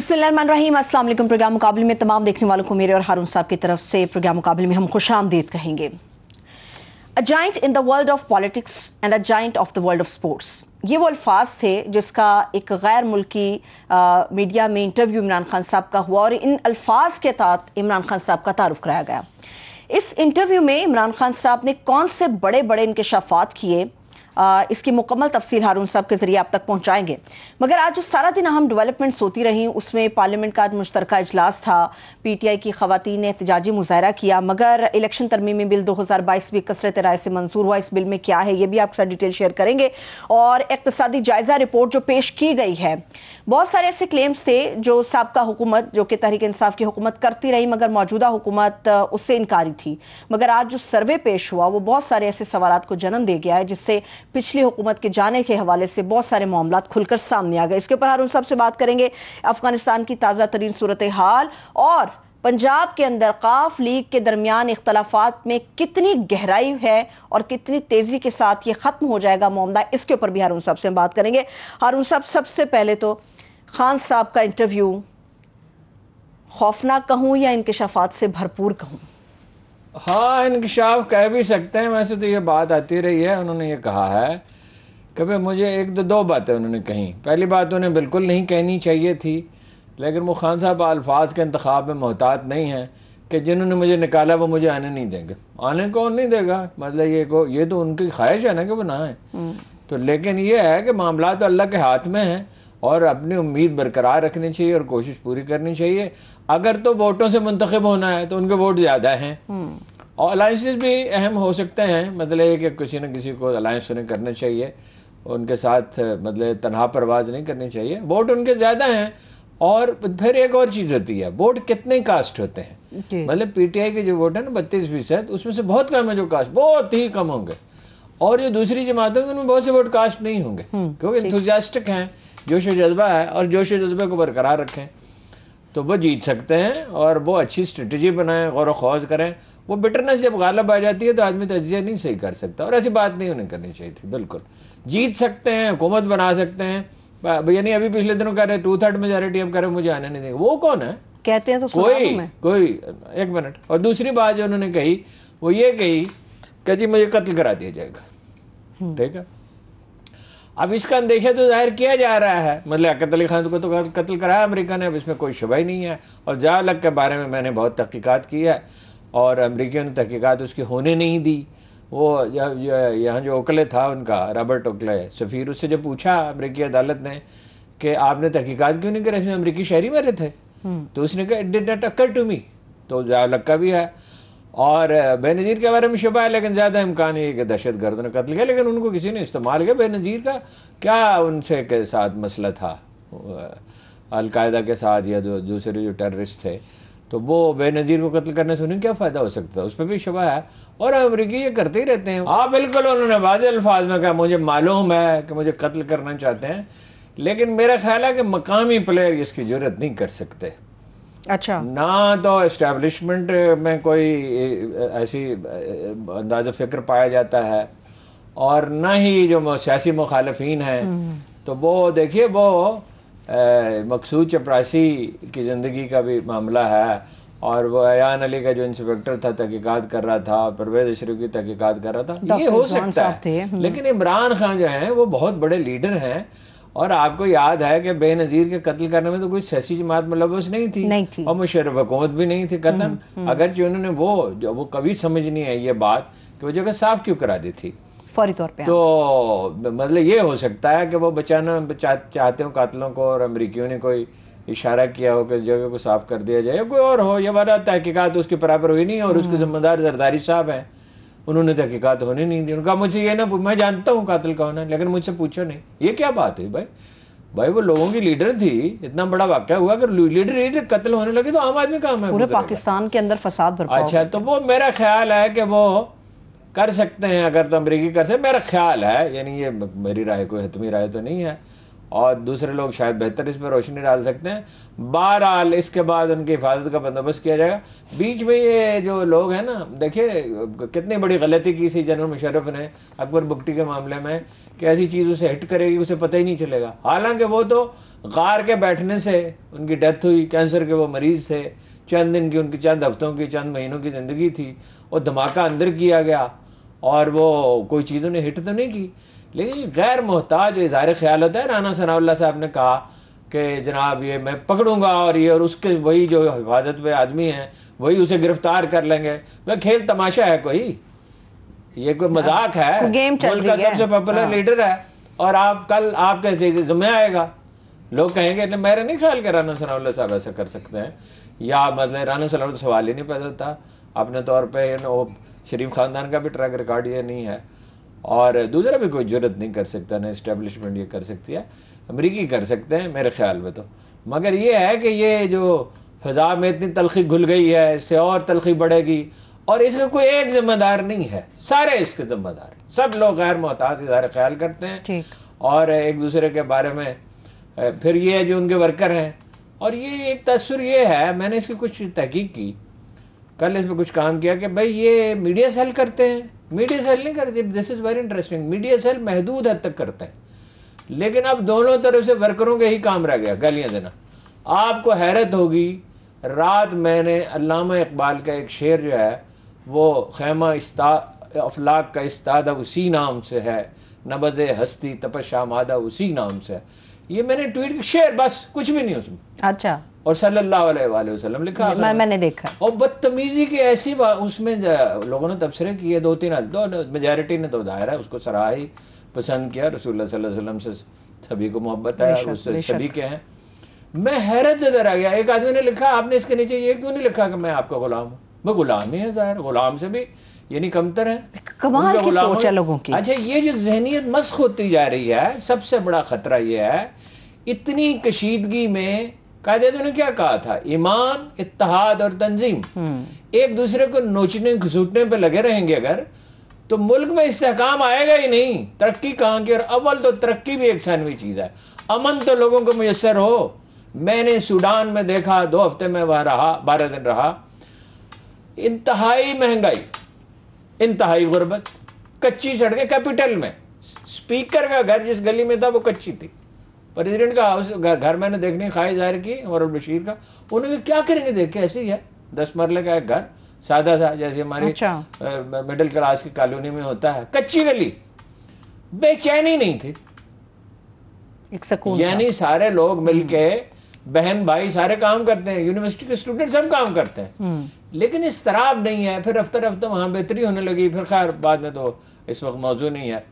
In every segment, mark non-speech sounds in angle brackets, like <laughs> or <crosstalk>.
बिस्मिल्लाम अस्सलाम वालेकुम प्रोग्राम मुकाबले में तमाम देखने वालों को मेरे और हारून साहब की तरफ से प्रोग्राम मुकाबले में हम खुश आमदीद कहेंगे a giant in the world of politics and a giant of the world of sports ये वो अल्फाज थे जिसका एक गैर मुल्की आ, मीडिया में इंटरव्यू इमरान खान साहब का हुआ और इन अल्फाज के तहत इमरान खान साहब का तारुफ कराया गया इस इंटरव्यू में इमरान खान साहब ने कौन से बड़े बड़े इनकशाफात किए आ, इसकी मुकम्मल तफसील हारून साहब के ज़रिए आप तक पहुँचाएंगे मगर आज जो सारा दिन अहम डेवलपमेंट्स होती रहीं उसमें पार्लियामेंट का आज मुश्तरक अजलास था पी टी आई की खातन ने एहतजाजी मुजाहरा किया मगर इलेक्शन तरमीमी बिल दो हज़ार बाईस भी कसरत राय से मंजूर हुआ इस बिल में क्या है ये भी आपके साथ डिटेल शेयर करेंगे और इकतदी जायज़ा रिपोर्ट जो पेश की गई है बहुत सारे ऐसे क्लेम्स थे जो सबका हुकूमत जो कि तहरीक इंसाफ की हुकूमत करती रही मगर मौजूदा हुकूमत उससे इनकारी थी मगर आज जो सर्वे पेश हुआ वो बहुत सारे ऐसे सवाल को जन्म दे गया है जिससे पिछली हुकूमत के जाने के हवाले से बहुत सारे मामला खुलकर सामने आ गए इसके ऊपर हारून साहब से बात करेंगे अफगानिस्तान की ताज़ा तरीन सूरत हाल और पंजाब के अंदर काफ लीग के दरमियान इख्तलाफात में कितनी गहराई है और कितनी तेज़ी के साथ ये ख़त्म हो जाएगा मामला इसके ऊपर भी हारून साहब से हम बात करेंगे हारून साहब सबसे पहले तो खान साहब का इंटरव्यू खौफनाक कहूँ या इनकशाफात से भरपूर कहूँ हाँ इनकशाफ कह भी सकते हैं वैसे तो ये बात आती रही है उन्होंने ये कहा है कि भाई मुझे एक दो दो बातें उन्होंने कहीं पहली बात तो उन्हें बिल्कुल नहीं कहनी चाहिए थी लेकिन वो खान साहब अल्फाज के इंतखब में मोहतात नहीं हैं कि जिन्होंने मुझे निकाला वो मुझे आने नहीं देंगे आने कौन नहीं देगा मतलब ये को ये तो उनकी ख्वाहिश है ना कि वो ना आए हम्म। तो लेकिन ये है कि मामला तो अल्लाह के हाथ में है और अपनी उम्मीद बरकरार रखनी चाहिए और कोशिश पूरी करनी चाहिए अगर तो वोटों से मुंतखब होना है तो उनके वोट ज़्यादा हैं हम्म। और अलाइंसेस भी अहम हो सकते हैं मतलब ये कि किसी न किसी को अलाइंस उन्हें करना चाहिए उनके साथ मतलब तनहा परवाज नहीं करनी चाहिए वोट उनके ज़्यादा हैं और फिर एक और चीज़ होती है वोट कितने कास्ट होते हैं मतलब पीटीआई के जो वोट है ना बत्तीस फीसद उसमें से बहुत कम है जो कास्ट बहुत ही कम होंगे और जो दूसरी जमातों के उनमें बहुत से वोट कास्ट नहीं होंगे हम्म, क्योंकि हैं जोश जज्बा है और जोश जज्बे को बरकरार रखें तो वो जीत सकते हैं और वो अच्छी स्ट्रेटजी बनाएं गौर खौज करें वो बिटरनेस जब गालब आ जाती है तो आदमी तजिया तो नहीं सही कर सकता और ऐसी बात नहीं उन्हें करनी चाहिए थी बिल्कुल जीत सकते हैं हुकूमत बना सकते हैं यानी अभी पिछले दिनों कह रहे टू थर्ड मेजोरिटी अब कह रहे मुझे आने नहीं देंगे वो कौन है कहते हैं तो कोई कोई एक मिनट और दूसरी बात जो उन्होंने कही वो ये कही कि जी मुझे कत्ल करा दिया जाएगा हम्म। ठीक है अब इसका अंदेशा तो जाहिर किया जा रहा है मतलब अली खान को तो कत्ल कराया अमेरिका ने अब इसमें कोई शुभ ही नहीं है और जालक के बारे में मैंने बहुत तहकीक़ात की है और अमरीकियों ने तहकीक़ात उसकी होने नहीं दी वो यहाँ जो ओकले था उनका रॉबर्ट ओकले सफ़ीर उससे जब पूछा अमरीकी अदालत ने कि आपने तहकीक़ात क्यों नहीं करी इसमें अमरीकी शहरी मरे थे हम्म। तो उसने कहा it did not occur to me तो जालक का भी है और बेनज़ीर के बारे में शुबा है लेकिन ज़्यादा इम्कान है कि दहशत गर्द ने कत्ल किया लेकिन उनको किसी ने इस्तेमाल किया बेनज़ीर का क्या उनसे के साथ मसला था अलकायदा के साथ या जो दूसरे जो टेररिस्ट थे तो वो बेनज़ीर को कत्ल करने से उन्हें क्या फ़ायदा हो सकता है उस पर भी शुभ है और अमरीकी ये करते ही रहते हैं हाँ बिल्कुल उन्होंने वाज अल्फाज में कहा मुझे मालूम है कि मुझे कत्ल करना चाहते हैं लेकिन मेरा ख्याल है कि मकामी प्लेयर इसकी जरूरत नहीं कर सकते अच्छा ना तो इस्टेब्लिशमेंट में कोई ऐसी अंदाज फिक्र पाया जाता है और ना ही जो सियासी मुखालफन हैं हम्म। तो वो देखिए वो मकसूद चपरासी की ज़िंदगी का भी मामला है और वो अयान अली का जो इंस्पेक्टर था तहकीकत कर रहा था परवेज अशरफ की तहकीकत कर रहा था ये हो सकता है हम्म। लेकिन इमरान खान जो हैं वो बहुत बड़े लीडर हैं और आपको याद है कि बेनजीर के कत्ल करने में तो कोई सियासी जमात मुलवस नहीं थी नहीं थी और मुशरफ हुकूमत भी नहीं थी कतन जो हम्म, हम्म। उन्होंने वो जो वो कभी समझ नहीं आई ये बात कि वो जगह साफ क्यों करा दी थी फौरी तौर पे तो मतलब ये हो सकता है कि वो बचाना बचा चाहते हो कातलों को और अमरीकियों ने कोई इशारा किया हो कि जगह को साफ कर दिया जाए कोई और हो यह वाला तहकीकत उसके बराबर हुई नहीं और हम्म। उसके जिम्मेदार जरदारी साहब हैं उन्होंने तहकीकत तो होने नहीं दी उनका मुझे ये ना मैं जानता हूँ कातिल कौन है लेकिन मुझसे पूछो नहीं ये क्या बात हुई भाई भाई वो लोगों की लीडर थी इतना बड़ा वाक्य हुआ अगर लीडर लीडर कत्ल होने लगे तो आम आदमी का है पूरे पाकिस्तान के अंदर फसाद अच्छा तो वो मेरा ख्याल है कि वो कर सकते हैं अगर तो अमरीकी कर सकते मेरा ख्याल है यानी ये मेरी राय कोई हतमी राय तो नहीं है और दूसरे लोग शायद बेहतर इस पर रोशनी डाल सकते हैं बहरहाल इसके बाद उनकी हिफाजत का बंदोबस्त किया जाएगा बीच में ये जो लोग हैं ना देखिए कितनी बड़ी गलती की सी जनरल मुशरफ ने अकबर बुगटी के मामले में कि ऐसी चीज़ उसे हिट करेगी उसे पता ही नहीं चलेगा हालांकि वो तो गार के बैठने से उनकी डेथ हुई कैंसर के वो मरीज़ थे चंद दिन की उनकी चंद हफ्तों की चंद महीनों की ज़िंदगी थी और धमाका अंदर किया गया और वो कोई चीज़ उन्हें हिट तो नहीं की लेकिन ये गैर मोहताज इजहार ख्याल होता है राना सनाउल्ला साहब ने कहा कि जनाब ये मैं पकड़ूंगा और ये और उसके वही जो हिफाजत में आदमी हैं वही उसे गिरफ्तार कर लेंगे मैं खेल तमाशा है कोई ये कोई मजाक है गेम चल का सबसे पॉपुलर लीडर हाँ। है और आप कल आपके जुम्मे आएगा लोग कहेंगे नहीं मेरा नहीं ख्याल कि राना सनाउल्ला साहब ऐसा कर सकते हैं या मतलब राना सनाउल्ला सवाल ही नहीं पैदा था अपने तौर पर शरीफ ख़ानदान का भी ट्रैक रिकॉर्ड ये नहीं है और दूसरा भी कोई जरूरत नहीं कर सकता ना इस्टेब्लिशमेंट ये कर सकती है अमरीकी कर सकते हैं मेरे ख्याल में तो मगर ये है कि ये जो फ़जा में इतनी तलखी घुल गई है इससे और तलखी बढ़ेगी और इसका कोई एक जिम्मेदार नहीं है सारे इसके जिम्मेदार सब लोग गैर मोहतात इधार ख्याल करते हैं और एक दूसरे के बारे में फिर ये है जो उनके वर्कर हैं और ये एक तस्वीर ये है मैंने इसकी कुछ तहकीक की कल इसमें कुछ काम किया कि भाई ये मीडिया सेल करते हैं मीडिया सेल नहीं करते this is very interesting media cell महदूद हद तक करते हैं लेकिन अब दोनों तरफ से वर्करों के ही काम रह गया गालियाँ देना आपको हैरत होगी रात मैंने अलामा इकबाल का एक शेर जो है वो खैमा इस्ता अफलाक का इस्तादा उसी नाम से है नबज हस्ती तपस्या मादा उसी नाम से है ये मैंने ट्वीट शेर बस कुछ भी नहीं उसमें अच्छा और सल्लल्लाहु अलैहि वसल्म लिखा मैं, मैंने देखा और बदतमीजी की ऐसी बात उसमें लोगों ने तबसरे किए दो तीन दो मेजोरिटी ने तो दायरा उसको ही पसंद किया रसूल वसल्लम से सभी को मोहब्बत है उससे सभी के हैं मैं हैरत से आ गया एक आदमी ने लिखा आपने इसके नीचे ये क्यों नहीं लिखा कि मैं आपका गुलाम हूँ मैं गुलाम ही है जाहिर गुलाम से भी ये नहीं कमतर है कमाल की सोच है लोगों की अच्छा ये जो जहनीत मस्क होती जा रही है सबसे बड़ा खतरा ये है इतनी कशीदगी में कायदे ने क्या कहा था ईमान इतिहाद और तंजीम हम्म। एक दूसरे को नोचने घुसूटने पर लगे रहेंगे अगर तो मुल्क में इस्तेकाम आएगा ही नहीं तरक्की कहाँ की और अव्वल तो तरक्की भी एक सानवी चीज़ है अमन तो लोगों को मैसर हो मैंने सूडान में देखा दो हफ्ते में वह रहा बारह दिन रहा इंतहाई महंगाई इंतहाई गुर्बत कच्ची सड़कें कैपिटल में स्पीकर का घर जिस गली में था वो कच्ची थी प्रेसिडेंट का हाउस घर मैंने देखने की ख्वाहिश जाहिर की और बशीर का उन्होंने क्या करेंगे देख के ऐसे ही है दस मरले का एक घर सादा सा जैसे हमारे अच्छा। मिडिल क्लास की कॉलोनी में होता है कच्ची गली बेचैनी नहीं थी एक सकून यानी सारे लोग मिलके बहन भाई सारे काम करते हैं यूनिवर्सिटी के स्टूडेंट सब काम करते हैं हम्म। लेकिन इस तरह नहीं है फिर रफ्ता रफ्ता वहां बेहतरी होने लगी फिर खैर बाद में तो इस वक्त मौजूद नहीं है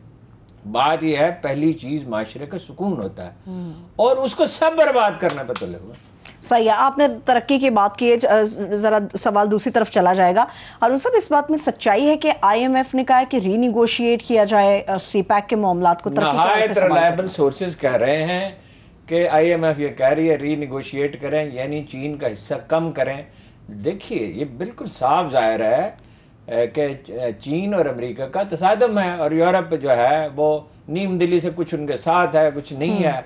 बात यह है पहली चीज माशरे का सुकून होता है हम्म। और उसको सब बर्बाद करने पर तुले हुए सही है आपने तरक्की की बात की है ज़रा सवाल दूसरी तरफ चला जाएगा और उन सब इस बात में सच्चाई है कि आईएमएफ ने कहा है कि रीनिगोशिएट किया जाए सीपैक के मामला को रिलायबल सोर्सेज कह रहे हैं कि आईएमएफ ये कह रही है रीनिगोशिएट करें यानी चीन का हिस्सा कम करें देखिए ये बिल्कुल साफ जाहिर है કે ચીન ઓર અમેરિકા કા તસાદુમ હે ઓર યુરોપ પે જો હે વો ન્યૂ દિલ્હી સે કુછ انકે સાથ હે કુછ નહીં હે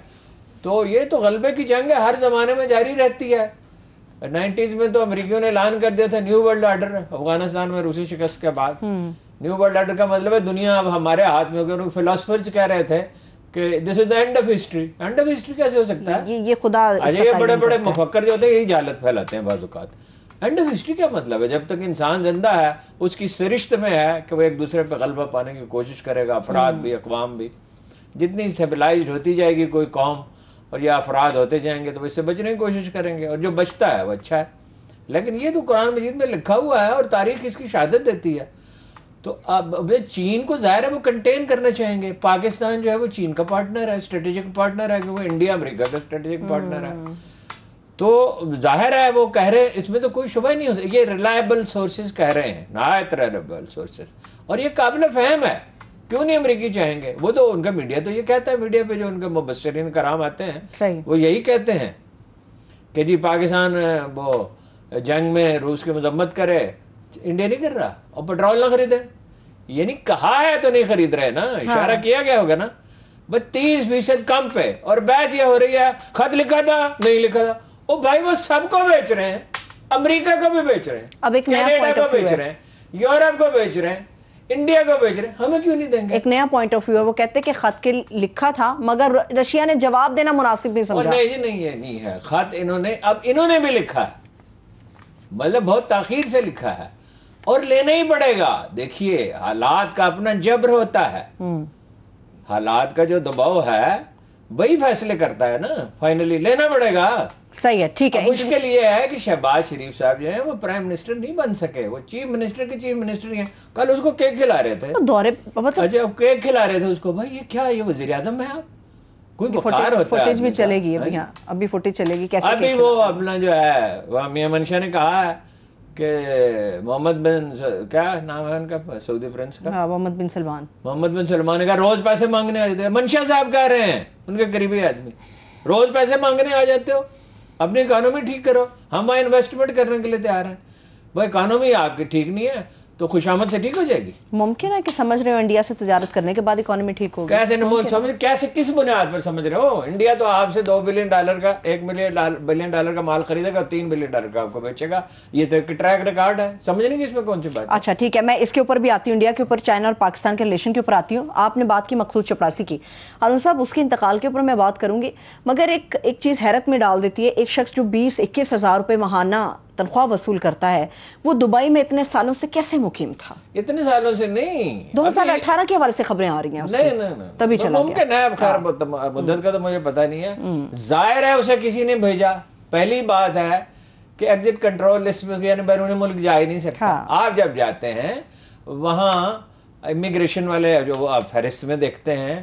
તો યે તો ગલબે કી જંગ હે હર જમાને મે જારી રહેતી હે 90s મે તો અમેરિકીઓ ને एलान કર દિયા થા ન્યુ વર્લ્ડ ઓર્ડર afghanistan મે રુસી શિકસ્ત કે બાદ ન્યુ વર્લ્ડ ઓર્ડર કા મતલબ હે દુનિયા اب હમારે હાથ મે હો ગઈ ઉનકો ફિલોસોફર જ કહે રહે થે કે this is the end of history end of history કેસે હો સકતા હે યે ખુદા આયે બડે બડે મફકર જો હોતે હે યહી જહલત ફેલાતે હે બઝુકાત एंड ऑफ हिस्ट्री क्या मतलब है जब तक इंसान जिंदा है उसकी सरिश्त में है कि वो एक दूसरे पर गलबा पाने की कोशिश करेगा अफराद भी हम्म। अकवाम भी जितनी सिविलाइज होती जाएगी कोई कौम और या अफराद होते जाएंगे तो इससे बचने की कोशिश करेंगे और जो बचता है वो अच्छा है लेकिन ये तो कुरान मजीद में लिखा हुआ है और तारीख इसकी शहादत देती है तो अब, वे चीन को ज़ाहिर है वो कंटेन करना चाहेंगे पाकिस्तान जो है वो चीन का पार्टनर है स्ट्रेटेजिक पार्टनर है कि वो इंडिया अमेरिका का स्ट्रेटेजिक पार्टनर है हम्म। तो जाहिर है वो कह रहे हैं इसमें तो कोई शुभ ही नहीं हो ये रिलायबल सोर्सेज कह रहे हैं नहायत रिलायबल सोर्सेज और ये काबिल फहम है क्यों नहीं अमरीकी चाहेंगे वो तो उनका मीडिया तो ये कहता है मीडिया पे जो उनके मुबसरीन कराम आते हैं वो यही कहते हैं कि जी पाकिस्तान वो जंग में रूस की मजम्मत करे इंडिया नहीं कर रहा और पेट्रोल ना खरीदे ये नहीं कहा है तो नहीं खरीद रहे ना हाँ। इशारा हाँ। किया गया होगा ना बस तीस फीसद कम पे और बहस ये हो रही है खत लिखा था नहीं लिखा था वो भाई वो सबको बेच रहे हैं अमेरिका को भी बेच रहे हैं अब एक नया पॉइंट ऑफ व्यू बेच रहे हैं यूरोप को बेच रहे हैं इंडिया को बेच रहे हैं हमें क्यों नहीं देंगे एक नया पॉइंट ऑफ व्यू है वो कहते हैं कि खत के लिखा था मगर रशिया ने जवाब देना मुनासिब नहीं समझा नहीं नहीं है नहीं है खत इन्होंने अब इन्होंने भी लिखा है मतलब बहुत ताखिर से लिखा है और लेना ही पड़ेगा देखिए हालात का अपना जबर होता है हम्म। हालात का जो दबाव है वही फैसले करता है ना फाइनली लेना पड़ेगा सही है ठीक है मुश्किल लिए है कि शहबाज शरीफ साहब जो है वो प्राइम मिनिस्टर नहीं बन सके वो चीफ मिनिस्टर के चीफ मिनिस्टर हैं कल उसको केक खिला रहे थे तो दौरे मतलब अच्छा केक खिला रहे थे उसको भाई ये क्या ये वजीर आजम है आप कोई बुखार होता फुटेज भी चलेगी अभी हाँ अभी फुटेज चलेगी कैसे अभी वो अपना जो है मियाँ मंशा ने कहा है के मोहम्मद बिन क्या नाम है उनका सऊदी प्रिंस का हाँ, मोहम्मद बिन सलमान मोहम्मद बिन सलमान ने कहा रोज पैसे मांगने आ जाते हैं साहब कह रहे हैं उनके करीबी आदमी रोज पैसे मांगने आ जाते हो अपनी इकोनॉमी ठीक करो हम वहाँ इन्वेस्टमेंट करने के लिए तैयार हैं भाई इकोनॉमी आपकी ठीक नहीं है तो खुशामद से ठीक हो जाएगी मुमकिन है कि समझ रहे हो इंडिया से तजारत करने के बाद इकोनॉमी ठीक होगी कैसे समझ कैसे किस बुनियाद पर समझ रहे हो इंडिया तो आपसे दो बिलियन डॉलर का एक मिलियन बिलियन डॉलर का माल खरीदेगा तीन बिलियन डॉलर का आपको बेचेगा ये तो एक ट्रैक रिकॉर्ड है समझ नहीं इसमें कौन सी बात अच्छा ठीक है मैं इसके ऊपर भी आती हूँ इंडिया के ऊपर चाइना और पाकिस्तान के रिलेशन के ऊपर आती हूँ आपने बात की मखसूद चपरासी की अरुण साहब उसके इंतकाल के ऊपर मैं बात करूंगी मगर एक एक चीज़ हैरत में डाल देती है एक शख्स जो बीस इक्कीस हज़ार रुपये महाना तनख्वाह वसूल करता है वो दुबई में इतने सालों से कैसे मुकीम था इतने सालों से नहीं दो हजार अठारह के हवाले से खबरें आ रही हैं नहीं, नहीं, नहीं, तभी चला तो मुमकिन है हाँ। मुद्दत का तो मुझे पता नहीं है हम्म। जाहिर है उसे किसी ने भेजा पहली बात है कि एग्जिट कंट्रोल लिस्ट में यानी बैरून मुल्क जा ही नहीं सकता हाँ। आप जब जाते हैं वहाँ इमिग्रेशन वाले जो आप फहरिस्त में देखते हैं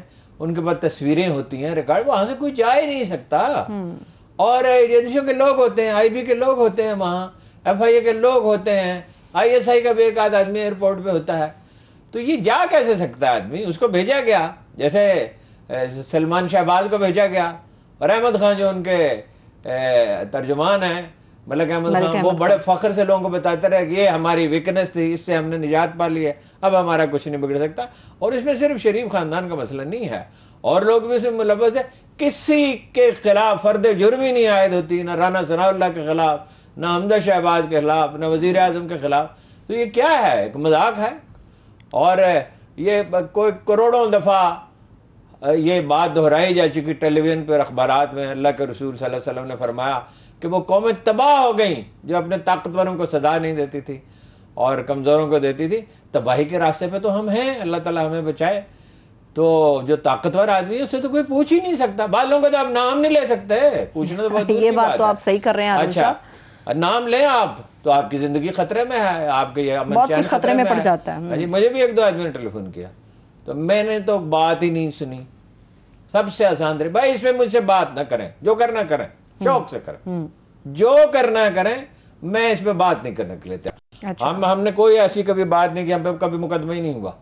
उनके पास तस्वीरें होती हैं रिकॉर्ड वहाँ से कोई जा ही नहीं सकता हम्म। और एजेंसियों के लोग होते हैं आईबी के लोग होते हैं वहाँ एफ के लोग होते हैं आईएसआई का भी एक आध आदमी एयरपोर्ट पे होता है तो ये जा कैसे सकता है आदमी उसको भेजा गया जैसे सलमान शहबाज को भेजा गया और अहमद खान जो उनके तर्जुमान हैं मलक अहमद खान वो बड़े फ़ख्र से लोगों को बताते रहे कि ये हमारी वीकनेस थी इससे हमने निजात पा ली है अब हमारा कुछ नहीं बिगड़ सकता और इसमें सिर्फ शरीफ ख़ानदान का मसला नहीं है और लोग भी इसमें मुलवस है किसी के खिलाफ फर्द जुर्म ही नहीं आयद होती ना राना सनाउल्ला के खिलाफ ना हमजा शहबाज के खिलाफ ना वजीर अजम के खिलाफ तो ये क्या है एक मजाक है और ये कोई करोड़ों दफ़ा ये बात दोहराई जा चुकी टेलीविज़न पर अखबार में अल्लाह के रसूल सल्लल्लाहु अलैहि वसल्लम ने फरमाया कि वो कौमें तबाह हो गई जो अपने ताकतवरों को सदा नहीं देती थी और कमज़ोरों को देती थी तबाही के रास्ते पे तो हम हैं अल्लाह ताला हमें बचाए तो जो ताकतवर आदमी है उससे तो कोई पूछ ही नहीं सकता बालों का तो आप नाम नहीं ले सकते पूछना तो बहुत <laughs> ये बात तो आप सही कर रहे हैं अच्छा नाम ले आप तो आपकी जिंदगी खतरे में है आपके खतरे में, पड़ जाता है अच्छा, मुझे भी एक दो आदमी ने टेलीफोन किया तो मैंने तो बात ही नहीं सुनी सबसे आसान तरीका भाई इसमें मुझसे बात ना करें जो करना करें हम्म। शौक से करें हम्म। जो करना करें मैं इस पर बात नहीं करने के लिए अच्छा। हम हमने कोई ऐसी कभी बात नहीं की हम पे कभी मुकदमा ही नहीं हुआ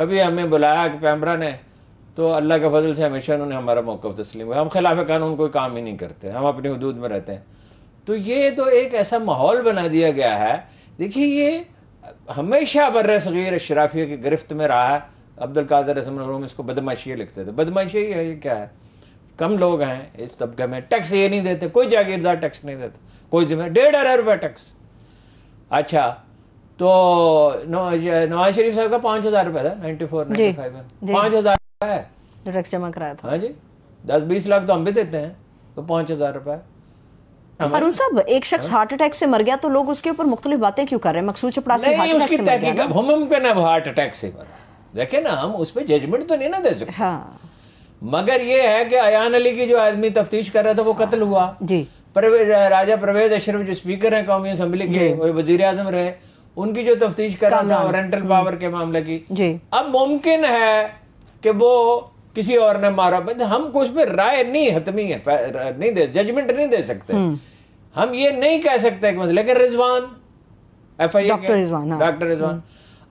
कभी हमें बुलाया कि पैम्बरा ने तो अल्लाह के फजल से हमेशा उन्होंने हमारा मौक़ तस्लीम हुआ हम खिलाफ कानून कोई काम ही नहीं करते हम अपनी हदूद में रहते हैं तो ये तो एक ऐसा माहौल बना दिया गया है देखिए ये हमेशा बर सग़ीर शराफिया की गिरफ्त में रहा है अब्दुल कादर रसम इसको बदमाशी लिखते थे बदमाशी है ये क्या है कम लोग हैं इस तबके में टैक्स ये नहीं देते कोई जागीरदार टैक्स नहीं देता कोई जिम्मे डेढ़ अरब रुपये टैक्स अच्छा तो नवाज शरीफ साहब का पांच हजार रुपया था नाइनटी फोर पांच हजार है जमा कराया था हाँ जी दस बीस लाख तो हम भी देते हैं तो हजार हाँ। अरुण साहब एक शख्स हाँ। हार्ट अटैक से मर गया तो लोग उसके ऊपर बातें क्यों कर रहे हैं मकसूद चपड़ा से हार्ट हार्ट अटैक से मरा देखे ना हम उस पर जजमेंट तो नहीं ना दे सकते हाँ। मगर ये है कि अयान अली की जो आदमी तफ्तीश कर रहा था वो कत्ल हुआ जी राजा प्रवेश अशरफ जो स्पीकर हैं कौमी असम्बली के वजीर आजम रहे उनकी जो तफ्तीश कर रहा था रेंटल पावर के मामले की जी अब मुमकिन है कि वो किसी और ने मारा बंद मतलब हम कुछ भी राय नहीं हतमी है नहीं दे जजमेंट नहीं दे सकते हम्म। हम ये नहीं कह सकते मतलब, लेकिन रिजवान एफ आई हाँ। डॉक्टर रिजवान डॉक्टर हम्म। रिजवान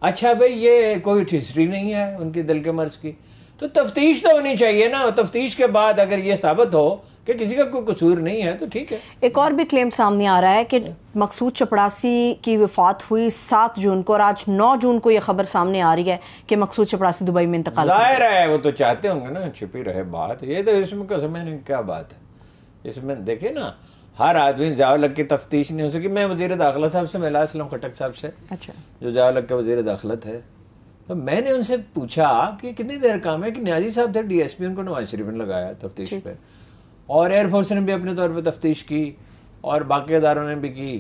अच्छा भाई ये कोई हिस्ट्री नहीं है उनके दिल के मर्ज की तो तफ्तीश तो होनी चाहिए ना तफ्तीश के बाद अगर ये साबित हो कि किसी का कोई कसूर नहीं है तो ठीक है एक और भी क्लेम सामने आ रहा है कि मकसूद चपड़ासी की वफात हुई सात जून को और आज नौ जून को यह खबर सामने आ रही है कि मकसूद चपड़ासी दुबई में इंतकाल जाहिर है वो तो चाहते होंगे ना छिपी रहे बात ये तो इसमें कसम क्या बात है इसमें देखे ना हर आदमी जावलक की तफ्तीश नहीं हो सकी मैं वजीर दाखिला साहब से मिला असलम खटक साहब से अच्छा जो जावलक का वजीर दाखिलत है तो मैंने उनसे पूछा कि कितनी देर काम है कि न्याजी साहब थे डीएसपी उनको नवाज शरीफ ने लगाया तफ्तीश पर और एयरफोर्स ने भी अपने तौर पर तफ्तीश की और बाकी इदारों ने भी की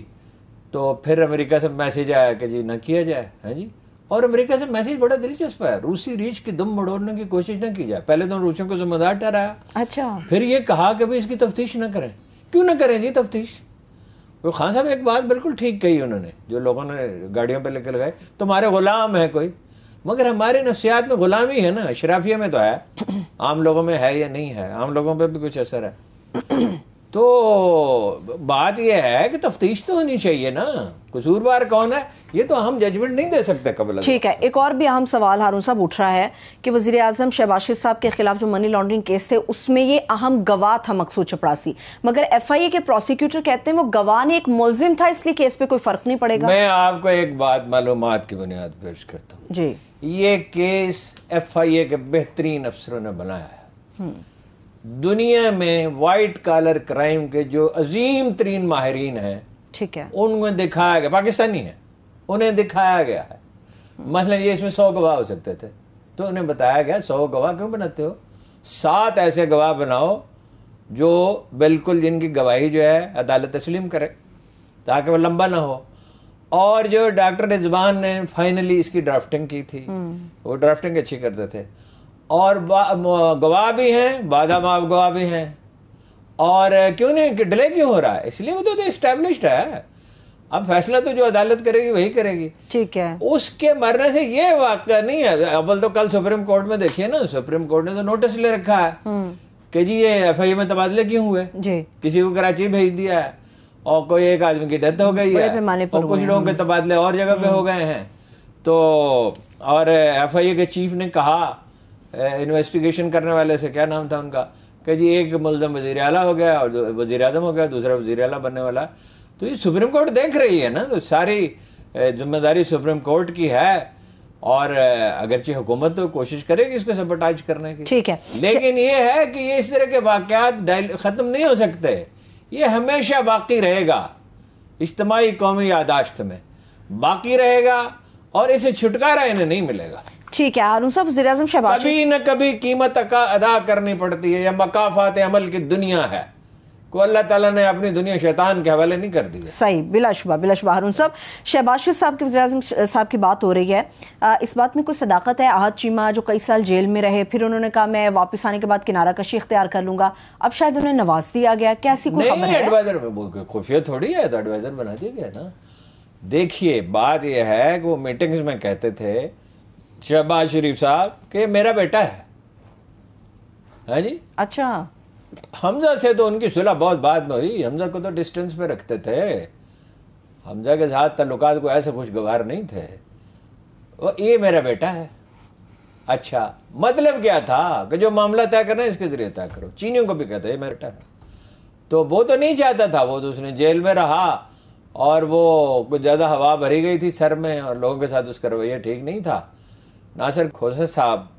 तो फिर अमेरिका से मैसेज आया कि जी ना किया जाए हैं जी और अमेरिका से मैसेज बड़ा दिलचस्प है रूसी रीच की दुम मड़ोड़ने की कोशिश ना की जाए पहले तो रूसों को जिम्मेदार ठहराया अच्छा फिर ये कहा कि भाई इसकी तफ्तीश ना करें क्यों ना करें जी तफ्तीश वो तो खान साहब एक बात बिल्कुल ठीक कही उन्होंने जो लोगों ने गाड़ियों पर लेकर लगाए तुम्हारे गुलाम है कोई मगर हमारे नफ्सियात में गुलामी है ना अशराफिया में तो है <coughs> आम लोगों में है या नहीं है आम लोगों पर भी कुछ असर है <coughs> तो बात यह है कि तफ्तीश तो होनी चाहिए ना कसूरवार कौन है ये तो हम जजमेंट नहीं दे सकते कबल ठीक है एक और भी अहम सवाल हारून साहब उठ रहा है कि वजीर आजम शहबाज साहब के खिलाफ जो मनी लॉन्ड्रिंग केस थे उसमें ये अहम गवाह था मकसूद चपरासी मगर एफ आई ए के प्रोसिक्यूटर कहते हैं वो गवाह ने एक मुलजिम था इसलिए केस पे कोई फर्क नहीं पड़ेगा मैं आपको एक बात मालूम की बुनियाद पेश करता हूँ जी ये केस एफआईए के बेहतरीन अफसरों ने बनाया है हम्म। दुनिया में वाइट कॉलर क्राइम के जो अजीम तरीन माहरीन हैं ठीक है उनमें दिखाया गया पाकिस्तानी है उन्हें दिखाया गया है हम्म। मसलन ये इसमें सौ गवाह हो सकते थे तो उन्हें बताया गया सौ गवाह क्यों बनाते हो सात ऐसे गवाह बनाओ जो बिल्कुल जिनकी गवाही जो है अदालत तस्लीम करे ताकि वह लंबा ना हो और जो डॉक्टर रिजवान ने फाइनली इसकी ड्राफ्टिंग की थी हम्म। वो ड्राफ्टिंग अच्छी करते थे और गवाह भी हैं बादाम आप गवाह भी हैं और क्यों नहीं डिले क्यों हो रहा है इसलिए वो तो इस्टेब्लिश तो है अब फैसला तो जो अदालत करेगी वही करेगी ठीक है उसके मरने से ये वाक्य नहीं है अव्वल तो कल सुप्रीम कोर्ट में देखिए ना सुप्रीम कोर्ट ने तो नोटिस ले रखा है हम्म। कि जी ये एफ में तबादले क्यों हुए जी किसी को कराची भेज दिया है और कोई एक आदमी की डेथ हो गई है और कुछ लोगों के तबादले और जगह पे हो हम्म। गए हैं तो और ए के चीफ ने कहा इन्वेस्टिगेशन करने वाले से क्या नाम था उनका कि जी एक मुलजम वजी अला हो गया और वजी अजम हो गया दूसरा वजी अला बनने वाला तो ये सुप्रीम कोर्ट देख रही है ना तो सारी जिम्मेदारी सुप्रीम कोर्ट की है और अगरचे हुकूमत तो कोशिश करेगी इसको सबटाज करने की ठीक है लेकिन ये है कि ये इस तरह के वाकत ख़त्म नहीं हो सकते ये हमेशा बाकी रहेगा इज्तमाही कौमी यादाश्त में बाकी रहेगा और इसे छुटकारा इन्हें नहीं मिलेगा ठीक है हारून साहब वजी अजम शहबाज कभी न कभी कीमत अदा करनी पड़ती है या मकाफात अमल की दुनिया है को अल्लाह ताला ने अपनी दुनिया शैतान के हवाले नहीं कर दी सही बिलाशुबा बिलाशुबा हरून साहब शहबाज शरीफ साहब के वजम साहब की बात हो रही है आ, इस बात में कोई सदाकत है आहद चीमा जो कई साल जेल में रहे फिर उन्होंने कहा मैं वापस आने के बाद किनारा कशी इख्तियार कर लूंगा अब शायद उन्हें नवाज दिया गया कैसी कोई खबर एडवाइजर खुफिया थोड़ी है तो एडवाइजर बना दिया गया ना देखिए बात यह है कि वो मीटिंग्स में कहते थे शहबाज शरीफ साहब के मेरा बेटा है जी अच्छा हमजा से तो उनकी सुलह बहुत बाद में हुई हमजा को तो डिस्टेंस में रखते थे हमजा के साथ तल्लुकात को ऐसे खुशगवार नहीं थे वो ये मेरा बेटा है अच्छा मतलब क्या था कि जो मामला तय करना है इसके ज़रिए तय करो चीनियों को भी कहते ये मेरा बेटा तो वो तो नहीं चाहता था वो तो उसने जेल में रहा और वो कुछ ज़्यादा हवा भरी गई थी सर में और लोगों के साथ उसका रवैया ठीक नहीं था नासिर खोसा साहब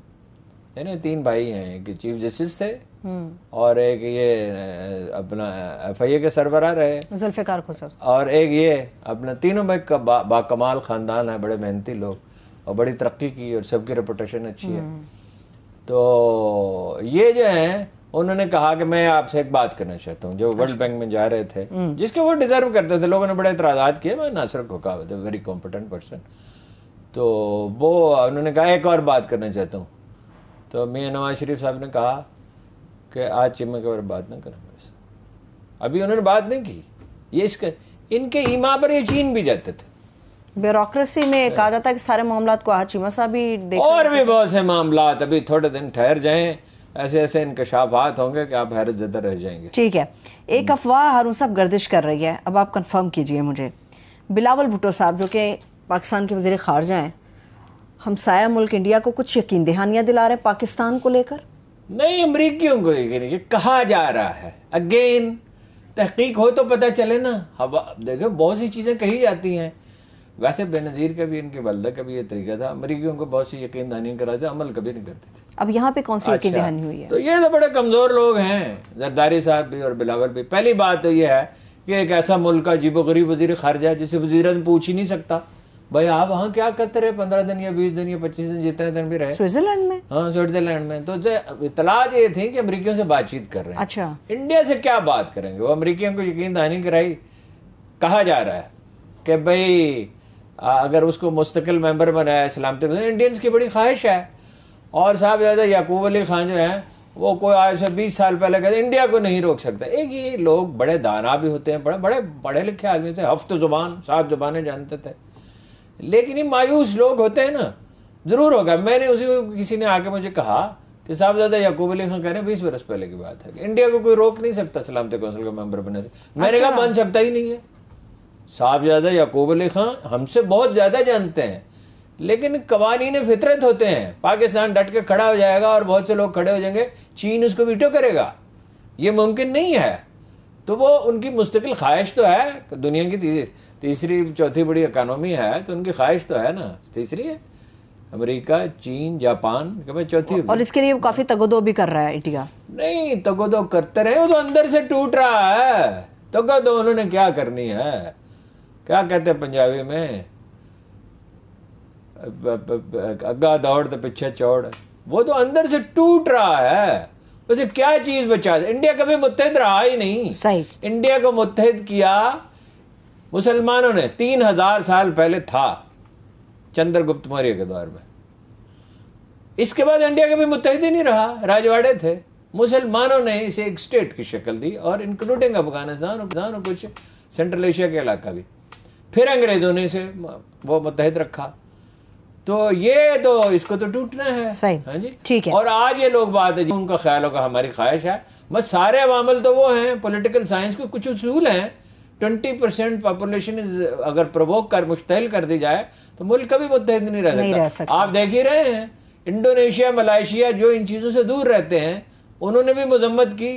यानी तीन भाई हैं कि चीफ जस्टिस थे हम्म। और एक ये अपना एफ आई ए के सरबरा रहे जुल्फ़िकार और एक ये अपना तीनों भाई का बा, बाकमाल ख़ानदान है बड़े मेहनती लोग और बड़ी तरक्की की और सबकी रेपुटेशन अच्छी है हम्म। तो ये जो है उन्होंने कहा कि मैं आपसे एक बात करना चाहता हूँ जो अच्छा। वर्ल्ड बैंक में जा रहे थे हम्म। जिसके वो डिजर्व करते थे लोगों ने बड़े इतराजा किए मैं नासर को कहा वेरी कॉम्पिटेंट पर्सन तो वो उन्होंने कहा एक और बात करना चाहता हूँ तो मियाँ नवाज शरीफ साहब ने कहा कि आज चिम्मा के बारे में बात ना करें अभी उन्होंने बात नहीं की ये इसके इनके ईमा पर ये चीन भी जाते थे ब्यूरोक्रेसी में कहा जाता है कि सारे मामला को आज चिमा साहब भी देख और भी बहुत से मामला अभी थोड़े दिन ठहर जाए ऐसे ऐसे इनकशाफात होंगे कि आप हैरत ज़दा रह जाएंगे ठीक है एक हम्म। अफवाह हारू साहब गर्दिश कर रही है अब आप कंफर्म कीजिए मुझे बिलावल भुटो साहब जो कि पाकिस्तान के वजीर खारजा हैं हमसाया मुल्क इंडिया को कुछ यकीन दहानियाँ दिला रहे हैं पाकिस्तान को लेकर नहीं अमरीकियों को ये कहा जा रहा है अगेन तहकीक हो तो पता चले ना हवा देखो बहुत सी चीज़ें कही जाती हैं वैसे बेनज़ीर का भी इनके वालदा का भी ये तरीका था अमरीकियों को बहुत सी यकीन दहानी कराते अमल कभी नहीं करते थे अब यहाँ पे कौन सी यकीन अच्छा, हुई है तो ये तो बड़े कमज़ोर लोग हैं जरदारी साहब भी और बिलावर भी पहली बात तो ये है कि एक ऐसा मुल्क का जीबो गरीब वजीर खारजा जिसे वजीर पूछ ही नहीं सकता भाई आप वहाँ क्या करते रहे पंद्रह दिन या बीस दिन या पच्चीस दिन जितने दिन भी रहे स्विट्जरलैंड में हाँ स्विट्जरलैंड में तो इतला ये थी कि अमरीकियों से बातचीत कर रहे हैं अच्छा इंडिया से क्या बात करेंगे वो अमरीकियों को यकीन दहानी कराई कहा जा रहा है कि भाई अगर उसको मुस्तकिल मेंबर बनाया सलामती इंडियंस की बड़ी ख्वाहिश है और ज्यादा याकूब अली खान जो है वो कोई आज से बीस साल पहले कहते इंडिया को नहीं रोक सकता एक ये लोग बड़े दाना भी होते हैं बड़े बड़े पढ़े लिखे आदमी थे हफ्त जुबान सात जुबानें जानते थे लेकिन ये मायूस लोग होते हैं ना ज़रूर होगा मैंने उसी किसी ने आके मुझे कहा कि साहबजादा याकूब अली खान कह रहे हैं बीस बरस पहले की बात है इंडिया को कोई रोक नहीं सकता सलामती कौंसिल का मेंबर बनने से मैंने कहा अच्छा। बन सकता ही नहीं है साहबजादा याकूब अली खान हमसे बहुत ज़्यादा जानते हैं लेकिन कवानीन फितरत होते हैं पाकिस्तान डट के खड़ा हो जाएगा और बहुत से लोग खड़े हो जाएंगे चीन उसको वीटो करेगा ये मुमकिन नहीं है तो वो उनकी मुस्तकिल ख्वाहिश तो है दुनिया की तीसरी चौथी बड़ी इकानमी है तो उनकी ख्वाहिश तो है ना तीसरी है अमेरिका चीन जापान चौथी और इसके लिए काफी तगोदो भी कर रहा है इंडिया नहीं तगोदो करते रहे वो तो अंदर से टूट रहा है तगोदो उन्होंने क्या करनी है क्या कहते पंजाबी में अग्गा दौड़ तो पीछे चौड़ वो तो अंदर से टूट रहा है उसे क्या चीज बचा इंडिया कभी मुतहद रहा ही नहीं सही इंडिया को मुतहद किया मुसलमानों ने तीन हजार साल पहले था चंद्रगुप्त मौर्य के दौर में इसके बाद इंडिया कभी मुतहद ही नहीं रहा राजवाड़े थे मुसलमानों ने इसे एक स्टेट की शक्ल दी और इंक्लूडिंग अफगानिस्तान और कुछ सेंट्रल एशिया के इलाका भी फिर अंग्रेजों ने इसे वो मुतहद रखा तो ये तो इसको तो टूटना है सही हाँ जी ठीक है और आज ये लोग बात है जी उनका ख्याल होगा हमारी ख्वाहिश है बस सारे अवामल तो वो हैं पॉलिटिकल साइंस के कुछ उसूल हैं ट्वेंटी परसेंट पॉपुलेशन अगर प्रवोक कर मुश्तल कर दी जाए तो मुल्क कभी मुतहद नहीं रह सकता, नहीं रह सकता। आप देख ही रहे हैं इंडोनेशिया मलाइशिया जो इन चीज़ों से दूर रहते हैं उन्होंने भी मजम्मत की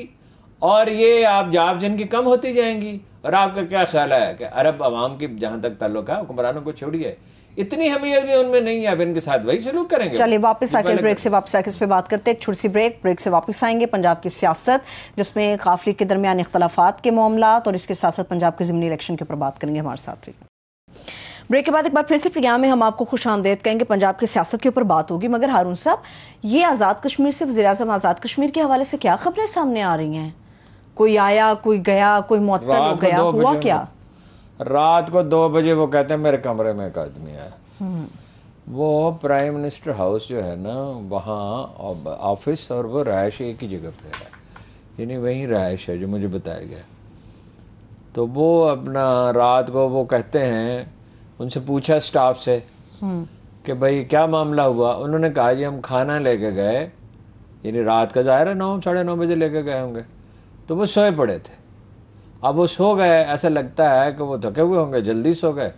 और ये आप जॉब्स जिनकी कम होती जाएंगी और आपका क्या ख्याल है कि अरब आवाम की जहाँ तक ताल्लुक है हुक्मरानों को छोड़िए इतनी हमीयत भी उनमें नहीं है अब इनके साथ वही सलूक करेंगे चलिए वापस आके ब्रेक से वापस आके इस पर बात करते हैं एक छोटी ब्रेक ब्रेक से वापस आएंगे पंजाब की सियासत जिसमें काफली के दरमियान इख्तलाफात के मामला और इसके साथ साथ पंजाब के ज़मनी इलेक्शन के ऊपर बात करेंगे हमारे साथ ब्रेक के बाद एक बार फिर से प्रोग्राम में हम आपको खुश आमदेद कहेंगे पंजाब की सियासत के ऊपर बात होगी मगर हारून साहब ये आज़ाद कश्मीर से वजी अजम आज़ाद कश्मीर के हवाले से क्या खबरें सामने आ रही हैं कोई आया कोई गया कोई मौत हो गया हुआ क्या रात को दो बजे वो कहते हैं मेरे कमरे में एक आदमी आया हम्म। वो प्राइम मिनिस्टर हाउस जो है ना वहाँ ऑफिस और वो रहायश एक ही जगह पे है यानी वही रहायश है जो मुझे बताया गया तो वो अपना रात को वो कहते हैं उनसे पूछा स्टाफ से हम्म। कि भाई क्या मामला हुआ उन्होंने कहा जी हम खाना लेके गए यानी रात का ज़ाहिर है नौ साढ़े नौ बजे लेके गए होंगे तो वो सोए पड़े थे अब वो सो गए ऐसा लगता है कि वो थके हुए होंगे जल्दी सो गए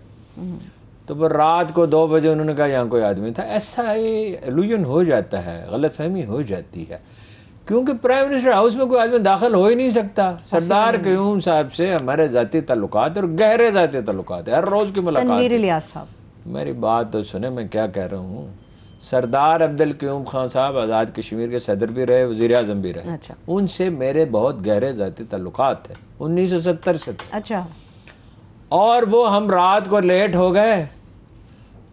तो वो रात को दो बजे उन्होंने कहा यहाँ कोई आदमी था ऐसा ही एलूजन हो जाता है गलत फहमी हो जाती है क्योंकि प्राइम मिनिस्टर हाउस में कोई आदमी दाखिल हो ही नहीं सकता सरदार क्यूम साहब से हमारे ज़ाती तल्लुक और गहरे ज़ाती तल्लुक हर रोज़ की मुलाकात मेरी बात तो सुने मैं क्या कह रहा हूँ सरदार अब्दुल क्यूम खान साहब आज़ाद कश्मीर के सदर भी रहे वजीर अजम भी रहे अच्छा। उनसे मेरे बहुत गहरे ज़ाती तल्लुक थे उन्नीस सौ सत्तर से अच्छा और वो हम रात को लेट हो गए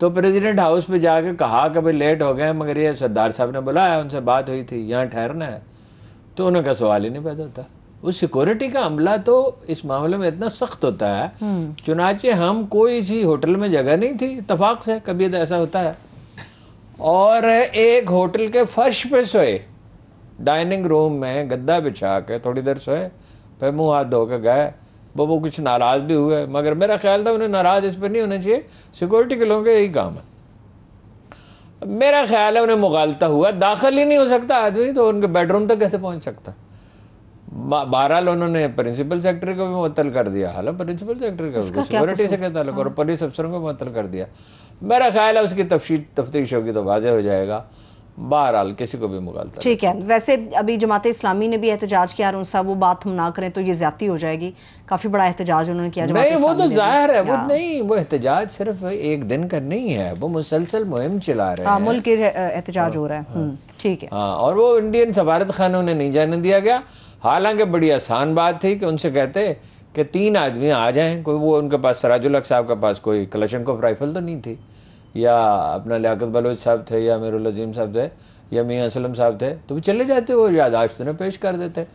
तो प्रेसिडेंट हाउस पे जाके कहा कि भाई लेट हो गए मगर ये सरदार साहब ने बुलाया उनसे बात हुई थी यहाँ ठहरना है तो उनका सवाल ही नहीं पैदा होता उस सिक्योरिटी का अमला तो इस मामले में इतना सख्त होता है हम्म। चुनाचे हम कोई इसी होटल में जगह नहीं थी इतफाक से कभी ऐसा होता है और एक होटल के फर्श पे सोए डाइनिंग रूम में गद्दा बिछा के थोड़ी देर सोए फिर मुंह हाथ धो के गए वो वो कुछ नाराज़ भी हुए मगर मेरा ख्याल था उन्हें नाराज़ इस पर नहीं होना चाहिए सिक्योरिटी के लोगों का यही काम है मेरा ख्याल है उन्हें मुगालता हुआ दाखिल ही नहीं हो सकता आदमी तो उनके बेडरूम तक कैसे पहुंच सकता बहरहाल उन्होंने प्रिंसिपल सेक्रेटरी को भी मुअत्तल कर दिया हालांकि प्रिंसिपल सेक्रेटरी का सिक्योरिटी से क्या और पुलिस हाँ। अफसरों को मुअत्तल कर दिया मेरा ख्याल है उसकी तफ्ती तफ्तीश होगी तो वाजह हो जाएगा बहरहाल किसी को भी मुगालता ठीक है वैसे अभी जमात इस्लामी ने भी एहतजाज किया और साहब वो बात हम ना करें तो ये ज्यादा हो जाएगी काफी बड़ा एहतजाज उन्होंने किया नहीं वो तो जाहिर है वो नहीं वो एहतजाज सिर्फ एक दिन का नहीं है वो मुसलसल मुहिम चला रहे हाँ, हैं मुल्क एहतजाज हाँ। हो रहा है हम्म, ठीक है और वो इंडियन सफारत खानों ने नहीं जाने दिया गया हालांकि बड़ी आसान बात थी कि उनसे कहते कि तीन आदमी आ जाएं कोई वो उनके पास सराजुल हक साहब के पास कोई कलशनकोफ राइफल तो नहीं थी या अपना लियाकत बलोच साहब थे या मेरुल अजीम साहब थे या मियाँ असलम साहब थे तो वो चले जाते वो यादाश्त उन्हें पेश कर देते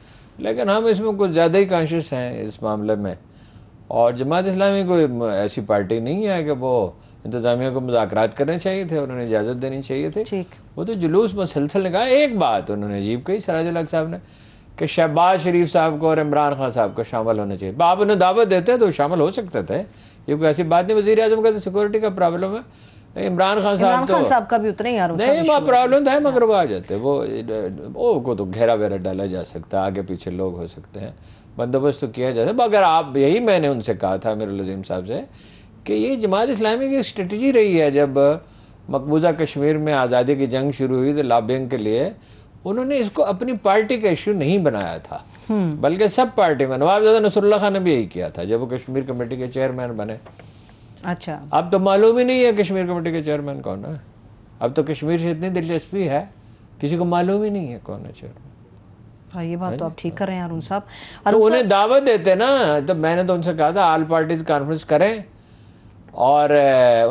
लेकिन हम इसमें कुछ ज़्यादा ही कॉन्शियस हैं इस मामले में और जमात इस्लामी कोई ऐसी पार्टी नहीं है कि वो इंतजामिया को मुजाकर करने चाहिए थे उन्होंने इजाज़त देनी चाहिए थी वो तो जुलूस मुसलसल ने कहा एक बात उन्होंने अजीब कही सराज साहब ने कि शहबाज शरीफ साहब को और इमरान खान साहब को शामिल होना चाहिए आप उन्हें दावत देते हैं तो शामिल हो सकते थे ये कोई ऐसी बात नहीं वजीर अजम का तो सिक्योरिटी का प्रॉब्लम है इमरान खान साहब तो साहब का भी ही यार नहीं वहाँ प्रॉब्लम था तो मगर वो आ हाँ। जाते वो ओ को तो घेरा वेरा डाला जा सकता है आगे पीछे लोग हो सकते हैं बंदोबस्त तो किया जाता है मगर आप यही मैंने उनसे कहा था मेरे लजीम साहब से कि ये जमात इस्लामी की स्ट्रेटजी रही है जब मकबूजा कश्मीर में आज़ादी की जंग शुरू हुई तो लाबिंग के लिए उन्होंने इसको अपनी पार्टी का इश्यू नहीं बनाया था हम्म। बल्कि सब पार्टी में नवाबजादा नसरुल्ला खान ने भी यही किया था जब वो कश्मीर कमेटी के चेयरमैन बने अच्छा अब तो मालूम ही नहीं है कश्मीर कमेटी के चेयरमैन कौन है अब तो कश्मीर से इतनी दिलचस्पी है किसी को मालूम ही नहीं है कौन है चेयरमैन हाँ ये बात तो हाँ आप ठीक कर रहे हैं अरुण साहब और तो उन्हें दावत देते ना तो मैंने तो उनसे कहा था आल पार्टीज कॉन्फ्रेंस करें और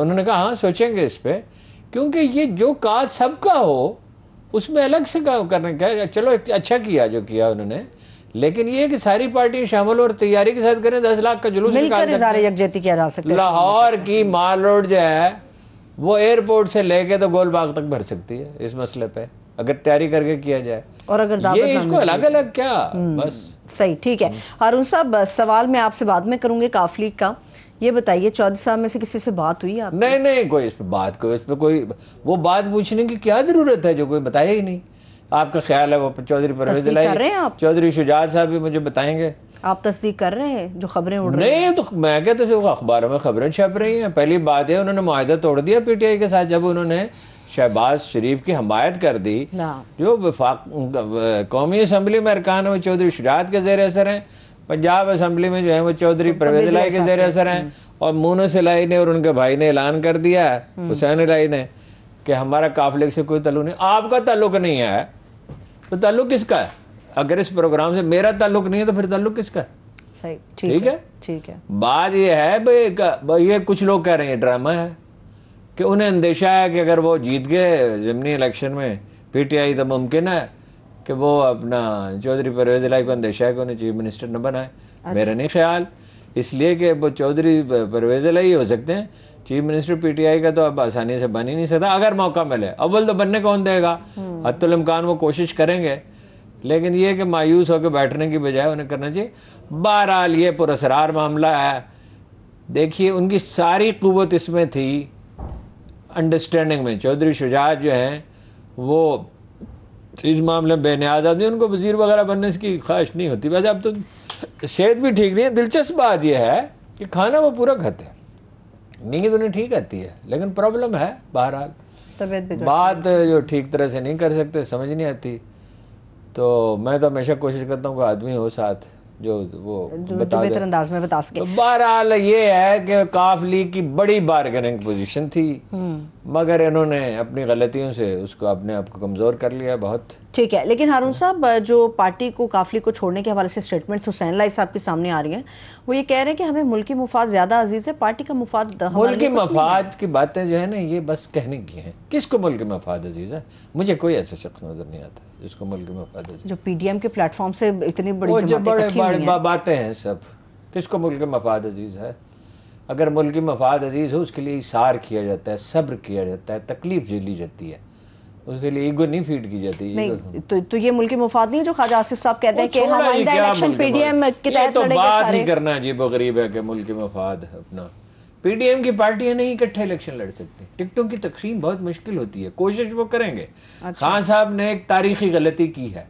उन्होंने कहा हाँ सोचेंगे इस पर क्योंकि ये जो काज सबका हो उसमें अलग से काम करने का चलो अच्छा किया जो किया उन्होंने लेकिन ये कि सारी पार्टी शामिल और तैयारी के साथ करें दस लाख का जुलूस किया जा सकता लाहौर की माल रोड जो है वो एयरपोर्ट से लेके तो गोलबाग तक भर सकती है इस मसले पे अगर तैयारी करके किया जाए और अगर ये इसको अलग अलग क्या हम्म, बस सही ठीक है अरुण साहब सवाल मैं आपसे बाद में करूंगी काफली का ये बताइए चौधरी साहब में से किसी से बात हुई आप नहीं नहीं कोई इस पर बात कोई इस पर कोई वो बात पूछने की क्या ज़रूरत है जो कोई बताया ही नहीं आपका ख्याल है वो चौधरी पर आप चौधरी शुजात साहब भी मुझे बताएंगे आप तस्दीक कर रहे हैं जो खबरें उड़ रही हैं तो मैं कहते तो अखबारों में खबरें छप रही हैं पहली बात है उन्होंने माहा तोड़ दिया पीटीआई के साथ जब उन्होंने शहबाज शरीफ की हमायत कर दी जो कौमी असम्बली में अरकान चौधरी शुजात के जेर असर हैं पंजाब असेंबली में जो है वो चौधरी परवेज लाई के जेर असर हैं और मोनस इलाई ने और उनके भाई ने ऐलान कर दिया है हम्म। हुसैन इलाई ने कि हमारा काफिले से कोई तल्लु नहीं आपका ताल्लुक नहीं है तो ताल्लुक किसका है अगर इस प्रोग्राम से मेरा ताल्लुक नहीं है तो फिर ताल्लुक किसका है सही ठीक है ठीक है बात यह है भाई ये कुछ लोग कह रहे हैं ड्रामा है कि उन्हें अंदेशा है कि अगर वो जीत गए जमनी इलेक्शन में पीटीआई तो मुमकिन है कि वो अपना चौधरी परवेज लाई को अंदेशा को उन्हें चीफ मिनिस्टर न बनाए अच्छा। मेरा नहीं ख्याल इसलिए कि वो चौधरी परवेज लाई हो सकते हैं चीफ मिनिस्टर पीटीआई का तो अब आसानी से बन ही नहीं सकता अगर मौका मिले अव्वल तो बनने कौन देगा हम्म। इमकान वो कोशिश करेंगे लेकिन ये कि मायूस होकर बैठने की बजाय उन्हें करना चाहिए बहरहाल ये पुरसरार मामला है देखिए उनकी सारी कुत इसमें थी अंडरस्टैंडिंग में चौधरी शुजात जो हैं वो तो इस मामले में बेनियाज आदमी उनको वजीर वगैरह बनने की ख्वाहिश नहीं होती वैसे अब तो सेहत भी ठीक नहीं है दिलचस्प बात यह है कि खाना वो पूरा खाते हैं नींद उन्हें ठीक आती है लेकिन प्रॉब्लम है बहरहाल बात जो ठीक तरह से नहीं कर सकते समझ नहीं आती तो मैं तो हमेशा कोशिश करता हूँ कि आदमी हो साथ जो वो बेहतर अंदाज में बता सके बहरहाल ये है कि काफ लीग की बड़ी बारगेनिंग पोजीशन थी हम्म। मगर इन्होंने अपनी गलतियों से उसको अपने आप को कमज़ोर कर लिया बहुत ठीक है लेकिन हारून साहब जो पार्टी को काफली को छोड़ने के हवाले से स्टेटमेंट हुसैन लाई साहब के सामने आ रही हैं वो ये कह रहे हैं कि हमें मुल्की मुफाद ज़्यादा अजीज़ है पार्टी का मुफाद मुल्की मफाद की बातें जो है ना ये बस कहने की हैं किसको मुल्क मफाद अजीज़ है मुझे कोई ऐसा शख्स नज़र नहीं आता जिसको मुल्क मफाद जो पी डी एम के प्लेटफॉर्म से इतनी बड़ी बातें हैं सब किसको मुल्क मफाद अजीज़ है अगर मुल्क मफाद अजीज़ हो उसके लिए इशार किया जाता है सब्र किया जाता है तकलीफ़ झेली जाती है उसके लिए ईगो नहीं फीड की जाती नहीं तो, तो ये मुल्की मुफाद नहीं जो ख्वाजा आसिफ साहब कहते हैं कि हमारा इलेक्शन पीडीएम के तहत तो बात ही करना अजीब गरीब है कि मुल्की मुफाद अपना पीडीएम की पार्टियां नहीं इकट्ठे इलेक्शन लड़ सकती टिकटों की तकसीम बहुत मुश्किल होती है कोशिश वो करेंगे अच्छा। खान साहब ने एक तारीखी गलती की है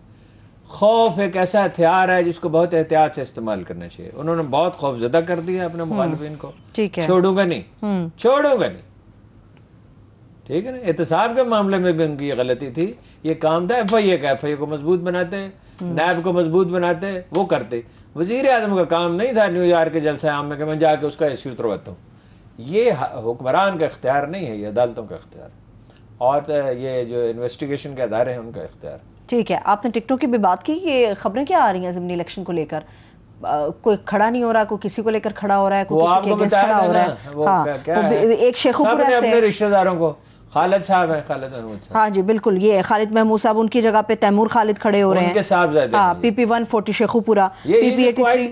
खौफ एक ऐसा हथियार है जिसको बहुत एहतियात से इस्तेमाल करना चाहिए उन्होंने बहुत खौफ ज्यादा कर दिया अपने हम्म। मुखालफिन को ठीक है छोड़ूंगा नहीं हम्म। छोड़ूंगा नहीं ठीक है ना एहतसाब के मामले में भी उनकी ये गलती थी ये काम था एफ आई ए का एफ आई ए को मजबूत बनाते हम्म। नैब को मजबूत बनाते वो करते वजीर अजम का काम नहीं था न्यूयॉर्क के जलसा आम में कि मैं जाके उसका इश्यू उतरवाता हूँ ये हुक्मरान का इख्तियार नहीं है ये अदालतों का इख्तियार और ये जो इन्वेस्टिगेशन के अदारे हैं उनका इख्तियार ठीक है आपने टिकटों की भी बात की ये खबरें क्या आ रही हैं ज़मनी इलेक्शन को लेकर कोई खड़ा नहीं हो रहा कोई किसी को लेकर खड़ा हो रहा है कोई किसी के खड़ा हो रहा है हाँ, एक शेखुपुरा से अपने रिश्तेदारों को खालिद साहब है खालिद महमूद साहब हाँ जी बिल्कुल ये है खालिद महमूद साहब उनकी जगह पे तैमूर खालिद खड़े हो रहे हैं साहब P P one forty Sheikhupura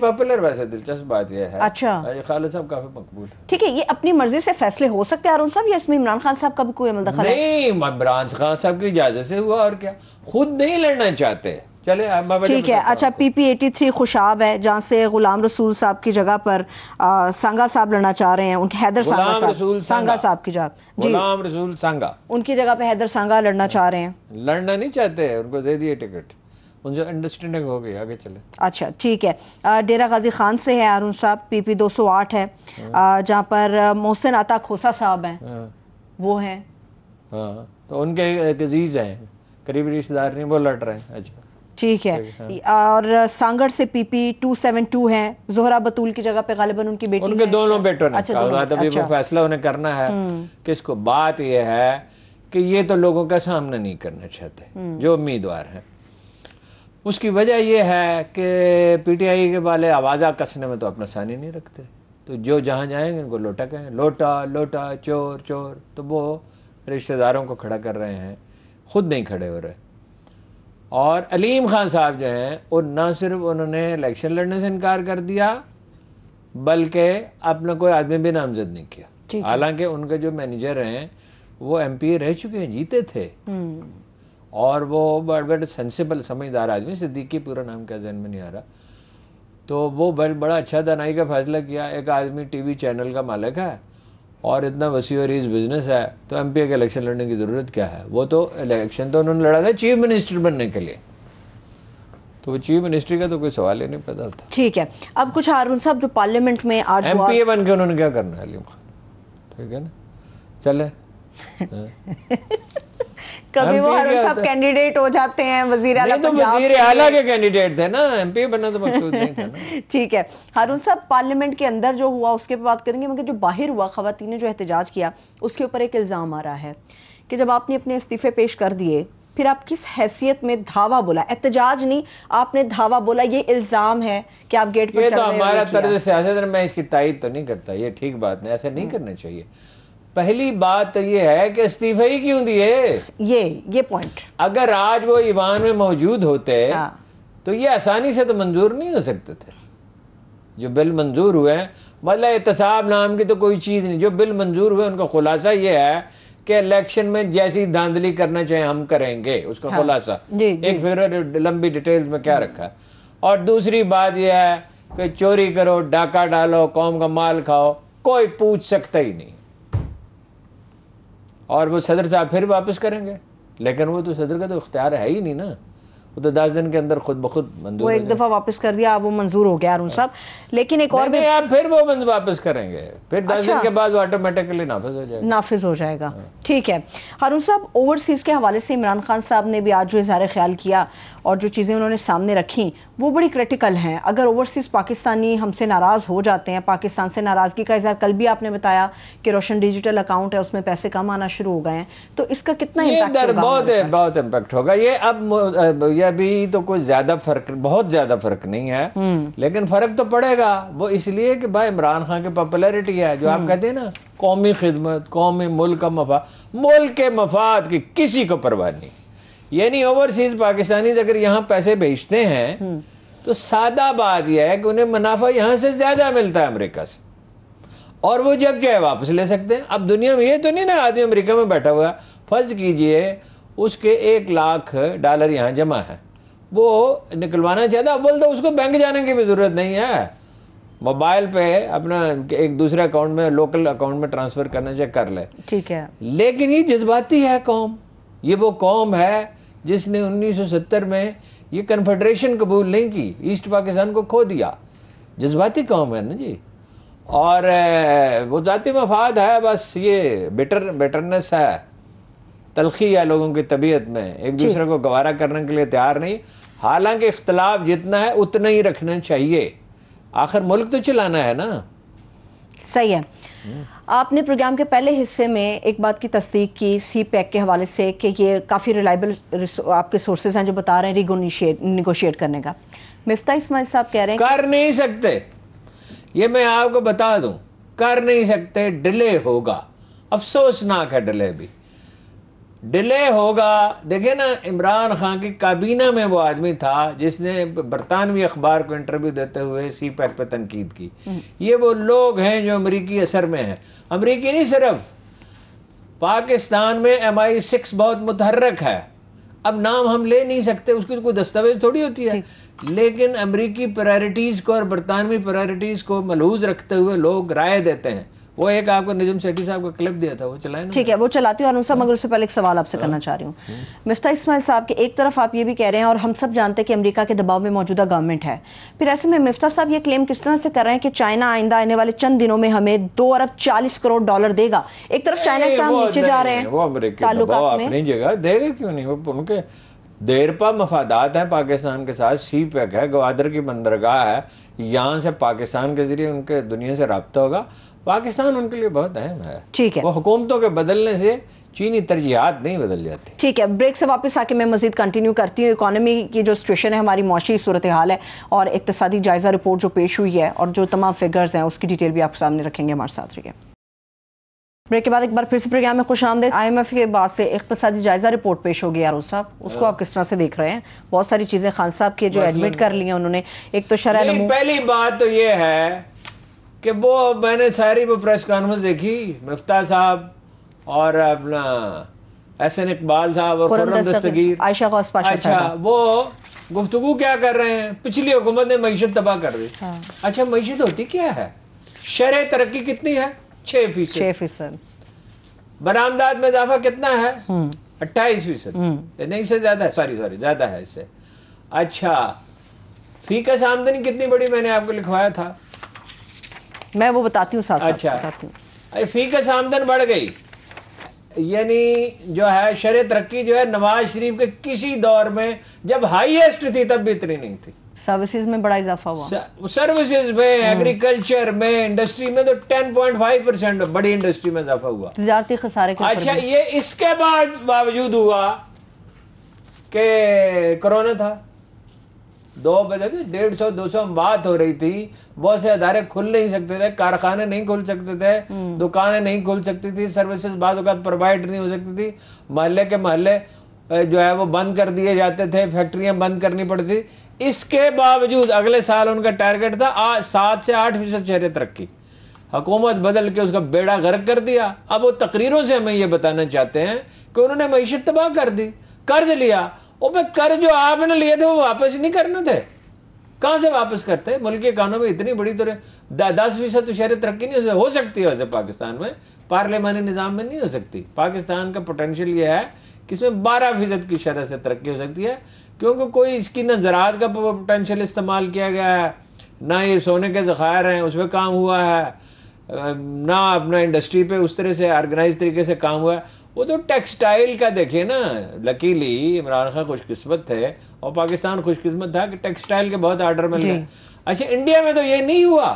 popular वैसे दिलचस्प बात यह है अच्छा हाँ, ये खालिद साहब काफी मकबूल ठीक है ये अपनी मर्जी से फैसले हो सकते हैं अरुण साहब या इसमें इमरान खान साहब का भी कोई अमल दखल नहीं इमरान खान साहब की इजाजत से हुआ और क्या खुद नहीं लड़ना चाहते चले ठीक है अच्छा P P eighty three Khushab है जहाँ से गुलाम रसूल साहब की जगह पर सांगा साहब लड़ना चाह रहे हैं उनके हैदर सांगा साहब सांगा साहब की जगह जी गुलाम रसूल सांगा उनकी जगह पे हैदर सांगा लड़ना चाह रहे हैं लड़ना नहीं चाहते उनको दे दिए टिकट उनसे अंडरस्टैंडिंग हो गई आगे चले अच्छा ठीक है डेरा गाजी खान से है अरुण साहब पी पी दो सौ आठ है जहाँ पर मोहसिन आता खोसा साहब हैं हाँ। वो हैं हाँ तो उनके अजीज हैं करीबी रिश्तेदार नहीं वो लड़ रहे हैं अच्छा ठीक है हाँ। और सांगड़ से पीपी टू सेवन टू है जोहरा बतूल की जगह पे गालिबन उनकी बेटी उनके दोनों अच्छा। बेटों ने अच्छा, दोनों, तभी अच्छा। फैसला उन्हें करना है इसको हम्म। बात यह है कि ये तो लोगों का सामना नहीं करना चाहते हम्म। जो उम्मीदवार हैं उसकी वजह यह है कि पीटीआई के वाले आवाज़ा कसने में तो अपना सानी नहीं रखते तो जो जहाँ जाएंगे उनको लोटा कहें लोटा लोटा चोर चोर तो वो रिश्तेदारों को खड़ा कर रहे हैं खुद नहीं खड़े हो रहे और अलीम खान साहब जो हैं वो न सिर्फ उन्होंने इलेक्शन लड़ने से इनकार कर दिया बल्कि अपना कोई आदमी भी नामजद नहीं किया हालांकि उनके जो मैनेजर हैं वो एमपी रह चुके हैं जीते थे हम्म। और वो बड़ बड़े सेंसिबल समझदार आदमी सिद्दीकी पूरा नाम क्या जहन में नहीं आ रहा तो वो बड़ बड़ा अच्छा दनाई का फैसला किया एक आदमी टीवी चैनल का मालिक है और इतना वसी और इस बिजनेस है तो एम के इलेक्शन लड़ने की ज़रूरत क्या है वो तो इलेक्शन तो उन्होंने लड़ा था चीफ मिनिस्टर बनने के लिए तो वो चीफ मिनिस्ट्री का तो कोई सवाल ही नहीं पैदा था ठीक है अब कुछ हारून साहब जो पार्लियामेंट में आज एम पी ए बन के उन्होंने क्या करना है अलीम खान ठीक है ना चले <laughs> हाँ। कभी वो हर सब कैंडिडेट हो जाते हैं वजीर आला तो वजीर आला के कैंडिडेट थे ना एमपी बनना तो मकसूद नहीं था <laughs> ठीक है हारून साहब पार्लियामेंट के अंदर जो हुआ उसके पर बात करेंगे मगर जो बाहर हुआ खातन ने जो एहतजाज किया उसके ऊपर एक इल्ज़ाम आ रहा है कि जब आपने अपने इस्तीफे पेश कर दिए फिर आप किस हैसियत में धावा बोला एहतजाज नहीं आपने धावा बोला ये इल्ज़ाम है कि आप गेट पर ये तो हमारा तर्ज सियासत मैं इसकी तायद तो नहीं करता ये ठीक बात नहीं ऐसे नहीं करना चाहिए पहली बात तो ये है कि इस्तीफे ही क्यों दिए ये ये पॉइंट अगर आज वो ईवान में मौजूद होते हाँ। तो ये आसानी से तो मंजूर नहीं हो सकते थे जो बिल मंजूर हुए हैं मतलब एहतसाब नाम की तो कोई चीज़ नहीं जो बिल मंजूर हुए उनका खुलासा ये है कि इलेक्शन में जैसी धांधली करना चाहे हम करेंगे उसका हाँ। खुलासा जी, एक फिर लंबी डिटेल्स में क्या रखा और दूसरी बात यह है कि चोरी करो डाका डालो कौम का माल खाओ कोई पूछ सकता ही नहीं और वो सदर साहब फिर वापस करेंगे लेकिन वो तो सदर का तो इख्तियार है ही नहीं ना वो तो दस दिन के अंदर खुद ब खुद मंजूर वो एक दफ़ा वापस कर दिया वो मंजूर हो गया अरुण साहब लेकिन एक और भी आप फिर वो वापस करेंगे फिर दस अच्छा, दिन के बाद वो ऑटोमेटिकली नाफिज हो जाएगा नाफिज हो जाएगा हाँ। ठीक है अरुण साहब ओवरसीज़ के हवाले से इमरान खान साहब ने भी आज जो इजहार ख्याल किया और जो चीज़ें उन्होंने सामने रखी वो बड़ी क्रिटिकल हैं अगर ओवरसीज़ पाकिस्तानी हमसे नाराज़ हो जाते हैं पाकिस्तान से नाराज़गी का इजहार कल भी आपने बताया कि रोशन डिजिटल अकाउंट है उसमें पैसे कम आना शुरू हो गए हैं तो इसका कितना इम्पैक्ट बहुत है, बहुत इम्पैक्ट होगा ये अब ये अभी तो कुछ ज़्यादा फ़र्क बहुत ज़्यादा फ़र्क नहीं है हम्म। लेकिन फ़र्क तो पड़ेगा वो इसलिए कि भाई इमरान खान की पॉपुलरिटी है जो आप हम्म। कहते हैं ना कौमी खिदमत कौमी मुल्क का मफा मुल्क के मफाद की किसी को परवाह नहीं यानी ओवरसीज पाकिस्तानी अगर यहाँ पैसे भेजते हैं हम्म। तो सादा बात यह है कि उन्हें मुनाफा यहाँ से ज़्यादा मिलता है अमेरिका से और वो जब जाए वापस ले सकते हैं अब दुनिया में ये तो नहीं ना आदमी अमेरिका में बैठा हुआ फर्ज कीजिए उसके एक लाख डॉलर यहाँ जमा है वो निकलवाना चाहता अब तो उसको बैंक जाने की भी ज़रूरत नहीं है मोबाइल पे अपना एक दूसरे अकाउंट में लोकल अकाउंट में ट्रांसफ़र करना चाहिए कर ले ठीक है लेकिन ये जज्बाती है कौम ये वो कौम है जिसने 1970 में ये कन्फेडरेशन कबूल नहीं की ईस्ट पाकिस्तान को खो दिया जज्बाती कौम है ना जी और वो ज़ाती मफाद है बस ये बेटर बेटरनेस है तलखी है लोगों की तबीयत में एक दूसरे को गवारा करने के लिए तैयार नहीं हालांकि इख्तलाफ जितना है उतना ही रखना चाहिए आखिर मुल्क तो चलाना है ना सही है आपने प्रोग्राम के पहले हिस्से में एक बात की तस्दीक की सी पैक के हवाले से कि ये काफ़ी रिलायबल आपके सोर्सेज हैं जो बता रहे हैं रिगोनीशिएट निगोशिएट करने का मिफ्ता इसमाइल साहब कह रहे हैं कर नहीं सकते ये मैं आपको बता दूं कर नहीं सकते डिले होगा अफसोसनाक है डिले भी डिले होगा देखे ना इमरान खान की काबीना में वो आदमी था जिसने बरतानवी अखबार को इंटरव्यू देते हुए सी पैक पर तनकीद की हम्म। ये वो लोग हैं जो अमरीकी असर में है अमरीकी नहीं सिर्फ पाकिस्तान में एम आई सिक्स बहुत मुतहरक है अब नाम हम ले नहीं सकते उसकी कोई दस्तावेज थोड़ी होती है लेकिन अमरीकी प्रायोरिटीज़ को और बरतानवी प्रायोरिटीज़ को मलहूज रखते हुए लोग राय देते हैं वो एक आपको निजम सेठी साहब का क्लिप दिया था वो चलाए ठीक है वो चलाती हूँ और हाँ। मगर उससे पहले एक सवाल आपसे हाँ। करना चाह रही हूँ हाँ। मिफ्ता इसमाइल साहब के एक तरफ आप ये भी कह रहे हैं और हम सब जानते हैं कि अमेरिका के दबाव में मौजूदा गवर्नमेंट है फिर ऐसे में मिफ्ता साहब ये क्लेम किस तरह से कर रहे हैं कि चाइना आइंदा आने वाले चंद दिनों में हमें दो अरब चालीस करोड़ डॉलर देगा एक तरफ चाइना से हम नीचे जा रहे हैं ताल्लुकात में देगा क्यों नहीं उनके देरपा मफादात है पाकिस्तान के साथ सी पैक है गवादर की बंदरगाह है यहाँ से पाकिस्तान के ज़रिए उनके दुनिया से रबता होगा पाकिस्तान उनके लिए बहुत अहम है ठीक है वो हुकूमतों के बदलने से चीनी तरजीहत नहीं बदल जाती ठीक है ब्रेक से वापस आके मैं मजीद कंटिन्यू करती हूँ इकानमी की जो सिचुएशन है हमारी मुशी सूरत हाल है और इकतदी जायजा रिपोर्ट जो पेश हुई है और जो तमाम फिगर्स हैं उसकी डिटेल भी आपके सामने रखेंगे हमारे साथ रहिए ब्रेक के बाद एक बार फिर से प्रोग्राम में खुश आमदे आई एम एफ के बाद से इकतदी जायजा रिपोर्ट पेश होगी अरुण साहब उसको हाँ। आप किस तरह से देख रहे हैं बहुत सारी चीज़ें खान साहब के जो एडमिट कर ली उन्होंने एक तो शराब पहली बात तो ये है कि वो मैंने सारी वो प्रेस कॉन्फ्रेंस देखी मुफ्ता साहब और अपना एन इकबाल साहब और खुर्रम दस्तगीर आयशा गौस पाशा अच्छा वो गुफ्तु क्या कर रहे हैं पिछली हुकूमत ने मीशत तबाह कर दी हाँ। अच्छा मीशत होती क्या है शहर तरक्की कितनी है छः फीसद छः फीसद बरामदाद में इजाफा कितना है हम्म। अट्ठाईस फीसद हम्म। नहीं से ज़्यादा है सॉरी सॉरी ज़्यादा है इससे अच्छा फीकस आमदनी कितनी बड़ी मैंने आपको लिखवाया था मैं वो बताती हूँ अच्छा बताती हूँ फीकस आमदन बढ़ गई यानी जो है शर तरक्की जो है नवाज शरीफ के किसी दौर में जब हाईएस्ट थी तब भी इतनी नहीं थी सर्विसेज में बड़ा इजाफा हुआ सर्विसेज में एग्रीकल्चर हम्म। में इंडस्ट्री में तो 10.5 परसेंट बड़ी इंडस्ट्री में इजाफा हुआ तजारती खसारे के अच्छा ये इसके बाद बावजूद हुआ कि कोरोना था दो बजे थे डेढ़ सौ दो सौ बात हो रही थी बहुत से अदारे खुल नहीं सकते थे कारखाने नहीं खुल सकते थे हम्म। दुकानें नहीं खुल सकती थी सर्विसेज बाद प्रोवाइड नहीं हो सकती थी मोहल्ले के महल्ले जो है वो बंद कर दिए जाते थे फैक्ट्रियां बंद करनी पड़ती थी इसके बावजूद अगले साल उनका टारगेट था सात से आठ फीसद चेहरे तरक्की हकूमत बदल के उसका बेड़ा गर्क कर दिया अब वो तकरीरों से हमें ये बताना चाहते हैं कि उन्होंने मीशत तबाह कर दी कर्ज लिया वो मैं कर जो आपने लिए थे वो वापस नहीं करने थे कहाँ से वापस करते हैं मुल्क के कानों में इतनी बड़ी तरह दस फीसद तो शहर तरक्की नहीं हो सकती है वैसे पाकिस्तान में पार्लियामानी निज़ाम में नहीं हो सकती पाकिस्तान का पोटेंशियल ये है कि इसमें बारह फीसद की शरह से तरक्की हो सकती है क्योंकि कोई इसकी ना ज़रात का पोटेंशियल इस्तेमाल किया गया है ना ये सोने के ज़खायर हैं उसमें काम हुआ है ना अपना इंडस्ट्री पे उस तरह से ऑर्गेनाइज तरीके से काम हुआ है वो तो टेक्सटाइल का देखिए ना लकीली इमरान खान खुशकिस्मत थे और पाकिस्तान खुशकिस्मत था कि टेक्सटाइल के बहुत आर्डर मिल गए अच्छा इंडिया में तो ये नहीं हुआ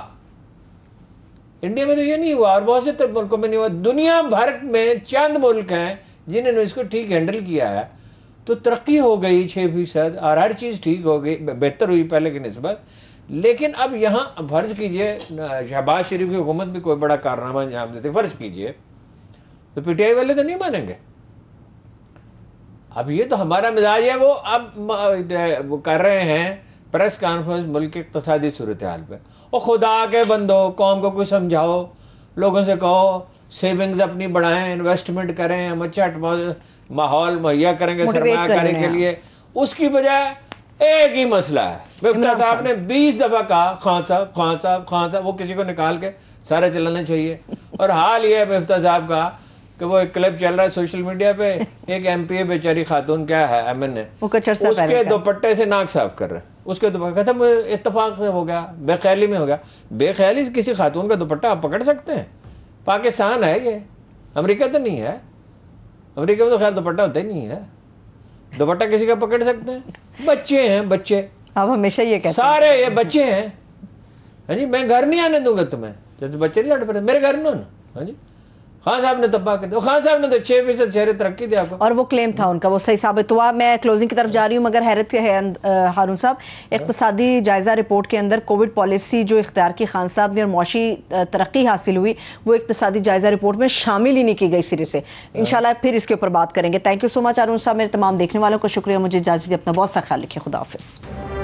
इंडिया में तो ये नहीं हुआ और बहुत से तो मुल्कों में नहीं हुआ दुनिया भर में चंद मुल्क हैं जिन्होंने इसको ठीक हैंडल किया है तो तरक्की हो गई छः फीसद और हर चीज़ ठीक हो गई बेहतर हुई पहले की नस्बत लेकिन अब यहाँ फर्ज कीजिए शहबाज शरीफ की हुकूमत भी कोई बड़ा कारनामा अंजाम देते फर्ज कीजिए तो पीटीआई वाले तो नहीं मानेंगे अब ये तो हमारा मिजाज है वो अब वो कर रहे हैं प्रेस कॉन्फ्रेंस मुल्क की इकतदी सूरत हाल पर और खुदा के बंदो कौम को कुछ समझाओ लोगों से कहो सेविंग्स अपनी बढ़ाएं इन्वेस्टमेंट करें हम अच्छा माहौल मुहैया करेंगे सरमाकारी के लिए उसकी बजाय एक ही मसला है मिफ्ता साहब ने 20 दफ़ा कहा खां साहब खान साहब खां साहब वो किसी को निकाल के सारे चलाना चाहिए और हाल ये मिफ्ता साहब का कि वो एक क्लिप चल रहा है सोशल मीडिया पे <laughs> एक एम पी ए बेचारी खातून क्या है एम एन उसके दोपट्टे से नाक साफ कर रहे हैं उसके दोपट्टे खत्म इतफाक हो गया बेख्याली में हो गया बेख्याली किसी खातून का दोपट्टा आप पकड़ सकते हैं पाकिस्तान है ये अमरीका तो नहीं है अमरीका में तो खैर दोपट्टा होता ही नहीं है दोपट्टा किसी का पकड़ सकते हैं बच्चे हैं बच्चे आप हमेशा ये कहते सारे ये बच्चे हैं हाँ जी मैं घर नहीं आने दूंगा तुम्हें जैसे बच्चे नहीं लड़ पड़े मेरे घर में हो ना हाँ जी खान साहब ने तबाह कर दिया खान साहब ने तो छह फीसद शहर तरक्की दिया आपको और वो क्लेम था उनका वो सही साबित हुआ मैं क्लोजिंग की तरफ जा रही हूँ मगर हैरत है हारून साहब इकतसादी जायजा रिपोर्ट के अंदर कोविड पॉलिसी जो इख्तियार की खान साहब ने और मौशी तरक्की हासिल हुई वो इकतसादी जायजा रिपोर्ट में शामिल ही नहीं की गई सिरे से इन फिर इसके ऊपर बात करेंगे thank you so much Haroon साहब मेरे तमाम देखने वालों का शुक्रिया मुझे इजाज़त अपना बहुत सा ख्याल रखिए खुदाफिज़